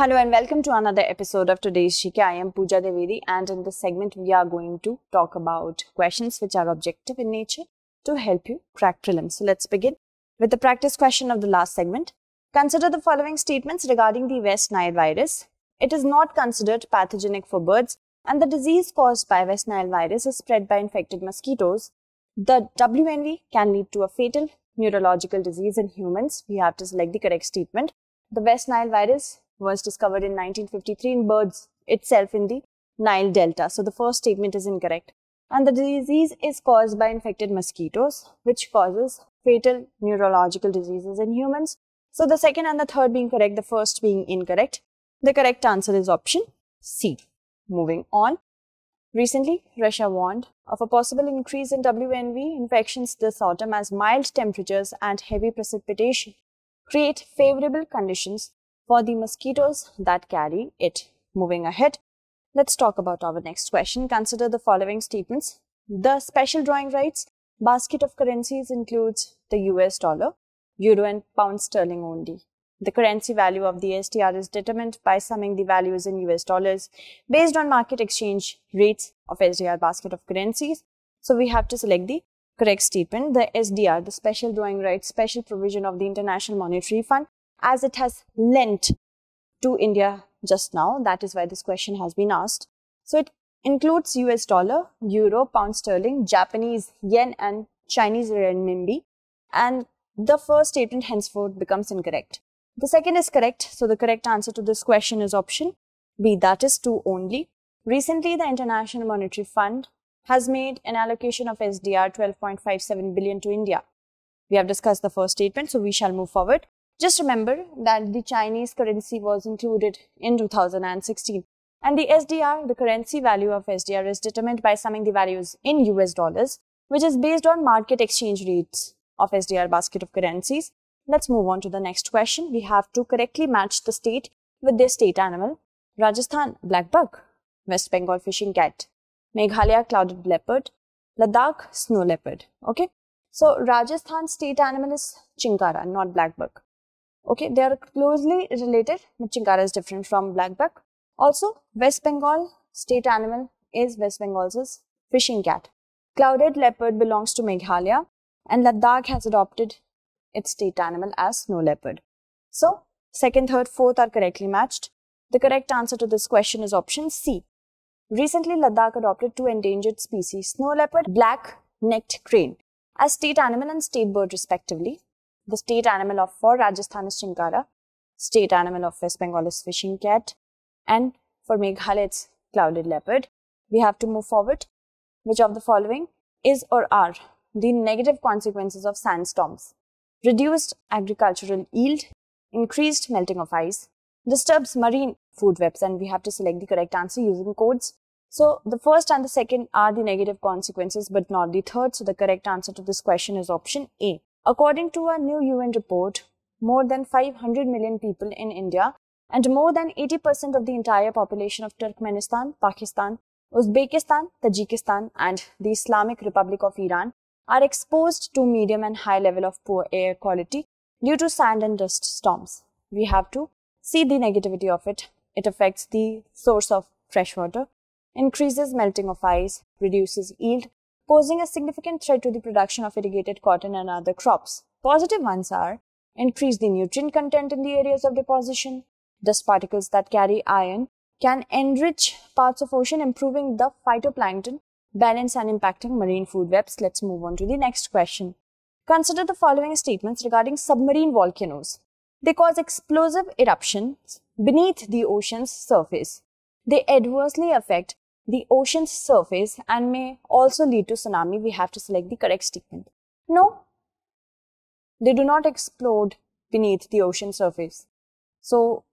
Hello and welcome to another episode of today's Shika. I am Pooja Devedi and in this segment we are going to talk about questions which are objective in nature to help you crack prelims. So let's begin with the practice question of the last segment. Consider the following statements regarding the West Nile virus. It is not considered pathogenic for birds and the disease caused by West Nile virus is spread by infected mosquitoes. The WNV can lead to a fatal neurological disease in humans. We have to select the correct statement. The West Nile virus was discovered in 1953 in birds itself in the Nile Delta. So, the first statement is incorrect. And the disease is caused by infected mosquitoes, which causes fatal neurological diseases in humans. So, the second and the third being correct, the first being incorrect. The correct answer is option C. Moving on. Recently, Russia warned of a possible increase in WNV infections this autumn as mild temperatures and heavy precipitation create favorable conditions for the mosquitoes that carry it. Moving ahead, let's talk about our next question. Consider the following statements. The special drawing rights basket of currencies includes the US dollar, euro and pound sterling only. The currency value of the STR is determined by summing the values in US dollars based on market exchange rates of SDR basket of currencies. So we have to select the correct statement. The SDR, the special drawing rights, special provision of the International Monetary Fund as it has lent to India just now. That is why this question has been asked. So it includes US dollar, euro, pound sterling, Japanese yen and Chinese renminbi. And the first statement henceforth becomes incorrect. The second is correct. So the correct answer to this question is option B, that is 2 only. Recently, the International Monetary Fund has made an allocation of SDR 12.57 billion to India. We have discussed the first statement, so we shall move forward. Just remember that the Chinese currency was included in 2016. And the SDR, the currency value of SDR is determined by summing the values in US dollars, which is based on market exchange rates of SDR basket of currencies. Let's move on to the next question. We have to correctly match the state with their state animal. Rajasthan, black buck. West Bengal, fishing cat. Meghalaya, clouded leopard. Ladakh, snow leopard. Okay. So, Rajasthan state animal is Chinkara, not black buck. Okay, they are closely related, but is different from blackback. Also, West Bengal state animal is West Bengal's fishing cat. Clouded leopard belongs to Meghalaya, and Ladakh has adopted its state animal as snow leopard. So, second, third, fourth are correctly matched. The correct answer to this question is option C. Recently, Ladakh adopted two endangered species, snow leopard, black-necked crane, as state animal and state bird respectively. The state animal of for Rajasthan is Chinkara. State animal of West Bengal is fishing cat. And for Meghalaya, it's clouded leopard. We have to move forward. Which of the following is or are the negative consequences of sandstorms? Reduced agricultural yield, increased melting of ice, disturbs marine food webs, and we have to select the correct answer using codes. So the first and the second are the negative consequences, but not the third. So the correct answer to this question is option A. According to a new UN report, more than 500 million people in India and more than 80% of the entire population of Turkmenistan, Pakistan, Uzbekistan, Tajikistan, and the Islamic Republic of Iran are exposed to medium and high level of poor air quality due to sand and dust storms. We have to see the negativity of it. It affects the source of fresh water, increases melting of ice, reduces yield, posing a significant threat to the production of irrigated cotton and other crops. Positive ones are increase the nutrient content in the areas of deposition, dust particles that carry iron can enrich parts of ocean, improving the phytoplankton balance and impacting marine food webs. Let's move on to the next question. Consider the following statements regarding submarine volcanoes. They cause explosive eruptions beneath the ocean's surface. They adversely affect the ocean's surface and may also lead to tsunami, we have to select the correct statement. No, they do not explode beneath the ocean surface. So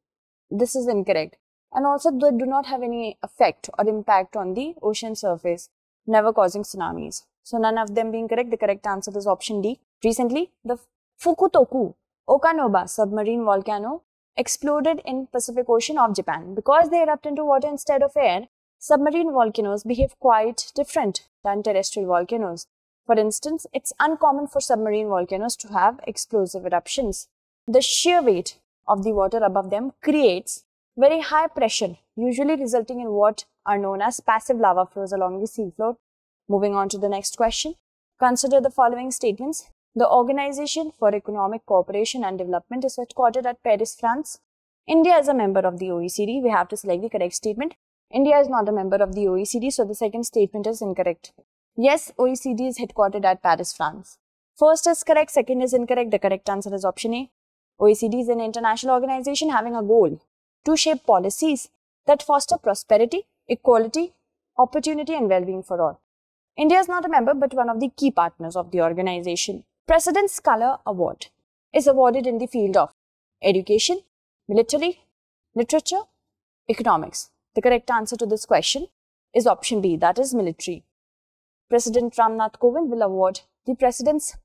this is incorrect. And also they do not have any effect or impact on the ocean surface, never causing tsunamis. So none of them being correct, the correct answer is option D. Recently, the Fukutoku Okanoba submarine volcano exploded in Pacific Ocean of Japan. Because they erupt into water instead of air, Submarine volcanoes behave quite different than terrestrial volcanoes. For instance, it's uncommon for submarine volcanoes to have explosive eruptions. The sheer weight of the water above them creates very high pressure, usually resulting in what are known as passive lava flows along the seafloor. Moving on to the next question, consider the following statements. The Organization for Economic Cooperation and Development is headquartered at Paris, France. India is a member of the OECD. We have to select the correct statement. India is not a member of the OECD, so the second statement is incorrect. Yes, OECD is headquartered at Paris, France. First is correct, second is incorrect. The correct answer is option A. OECD is an international organization having a goal to shape policies that foster prosperity, equality, opportunity, and well being for all. India is not a member but one of the key partners of the organization. President's Scholar Award is awarded in the field of education, military, literature, economics. The correct answer to this question is option B, that is military. President Ramnath Kovind will award the President's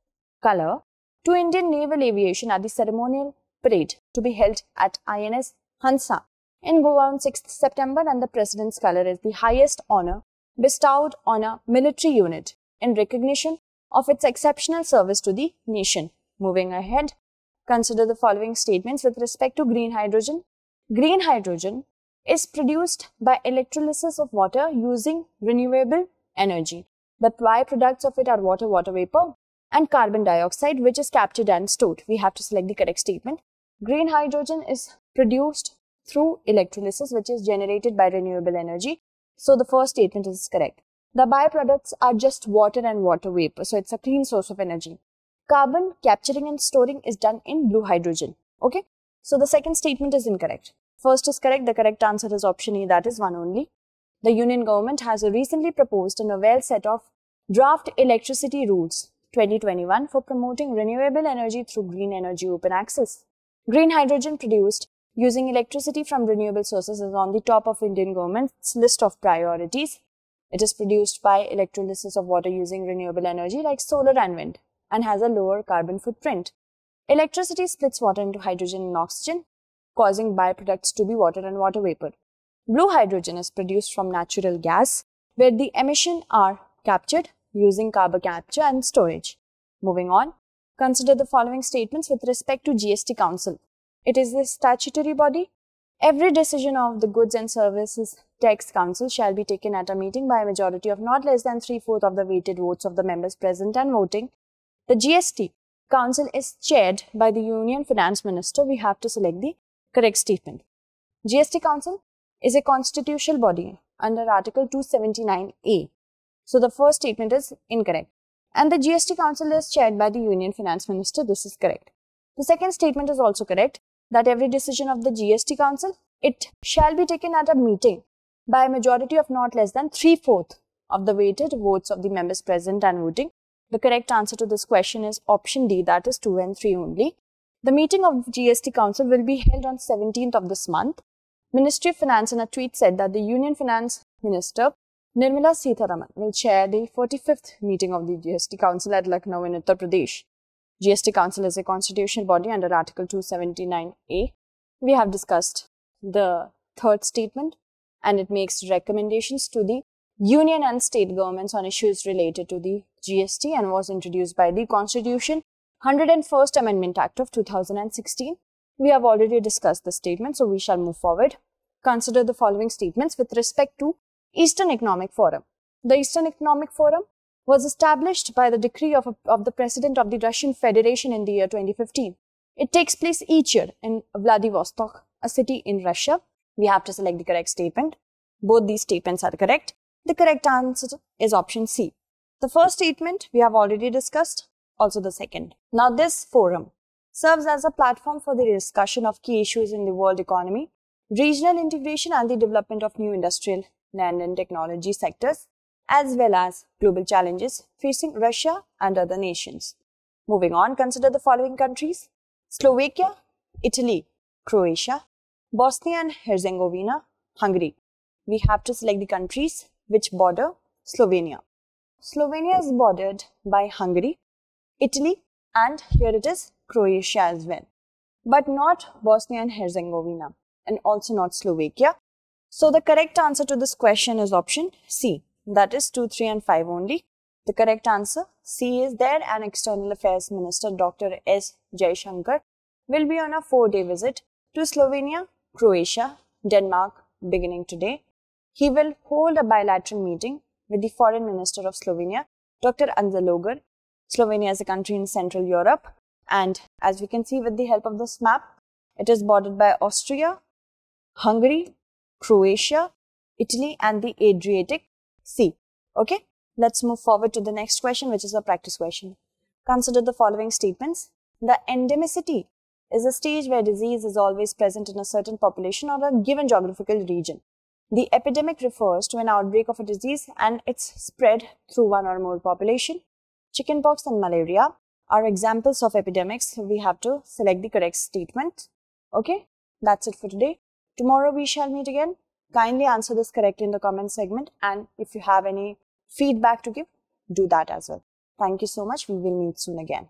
Colour to Indian Naval Aviation at the ceremonial parade to be held at INS Hansa in Goa on 6th September and the President's Colour is the highest honour bestowed on a military unit in recognition of its exceptional service to the nation. Moving ahead, consider the following statements with respect to green hydrogen. Green hydrogen is produced by electrolysis of water using renewable energy. The byproducts of it are water, water vapor and carbon dioxide which is captured and stored. We have to select the correct statement. Green hydrogen is produced through electrolysis which is generated by renewable energy. So the first statement is correct. The byproducts are just water and water vapor. So it's a clean source of energy. Carbon capturing and storing is done in blue hydrogen. Okay. So the second statement is incorrect. First is correct. The correct answer is option E. that is one only. The union government has recently proposed a novel set of draft electricity rules 2021 for promoting renewable energy through green energy open access. Green hydrogen produced using electricity from renewable sources is on the top of Indian government's list of priorities. It is produced by electrolysis of water using renewable energy like solar and wind and has a lower carbon footprint. Electricity splits water into hydrogen and oxygen causing byproducts to be water and water vapor. Blue hydrogen is produced from natural gas, where the emissions are captured using carbon capture and storage. Moving on, consider the following statements with respect to GST Council. It is the statutory body. Every decision of the Goods and Services Tax Council shall be taken at a meeting by a majority of not less than three-fourths of the weighted votes of the members present and voting. The GST Council is chaired by the Union Finance Minister. We have to select the correct statement. GST Council is a constitutional body under Article 279A. So the first statement is incorrect. And the GST Council is chaired by the Union Finance Minister. This is correct. The second statement is also correct that every decision of the GST Council, it shall be taken at a meeting by a majority of not less than three-fourth of the weighted votes of the members present and voting. The correct answer to this question is option D, that is 2 and 3 only. The meeting of GST Council will be held on 17th of this month. Ministry of Finance in a tweet said that the Union Finance Minister Nirmala Sitharaman will chair the 45th meeting of the GST Council at Lucknow in Uttar Pradesh. GST Council is a constitutional body under Article 279A. We have discussed the third statement and it makes recommendations to the union and state governments on issues related to the GST and was introduced by the constitution 101st Amendment Act of 2016. We have already discussed the statement, so we shall move forward. Consider the following statements with respect to Eastern Economic Forum. The Eastern Economic Forum was established by the decree of, of the President of the Russian Federation in the year 2015. It takes place each year in Vladivostok, a city in Russia. We have to select the correct statement. Both these statements are correct. The correct answer is option C. The first statement we have already discussed also the second. Now this forum serves as a platform for the discussion of key issues in the world economy, regional integration and the development of new industrial land and technology sectors, as well as global challenges facing Russia and other nations. Moving on, consider the following countries. Slovakia, Italy, Croatia, Bosnia and Herzegovina, Hungary. We have to select the countries which border Slovenia. Slovenia is bordered by Hungary, Italy, and here it is Croatia as well, but not Bosnia and Herzegovina, and also not Slovakia. So the correct answer to this question is option C, that is 2, 3 and 5 only. The correct answer C is there and External Affairs Minister Dr. S. Jaishankar will be on a four-day visit to Slovenia, Croatia, Denmark beginning today. He will hold a bilateral meeting with the Foreign Minister of Slovenia, Dr. Anza Slovenia is a country in Central Europe. And as we can see with the help of this map, it is bordered by Austria, Hungary, Croatia, Italy, and the Adriatic Sea. Okay, let's move forward to the next question, which is a practice question. Consider the following statements. The endemicity is a stage where disease is always present in a certain population or a given geographical region. The epidemic refers to an outbreak of a disease and its spread through one or more population. Chickenpox and malaria are examples of epidemics. We have to select the correct statement. Okay, that's it for today. Tomorrow we shall meet again. Kindly answer this correctly in the comment segment and if you have any feedback to give, do that as well. Thank you so much. We will meet soon again.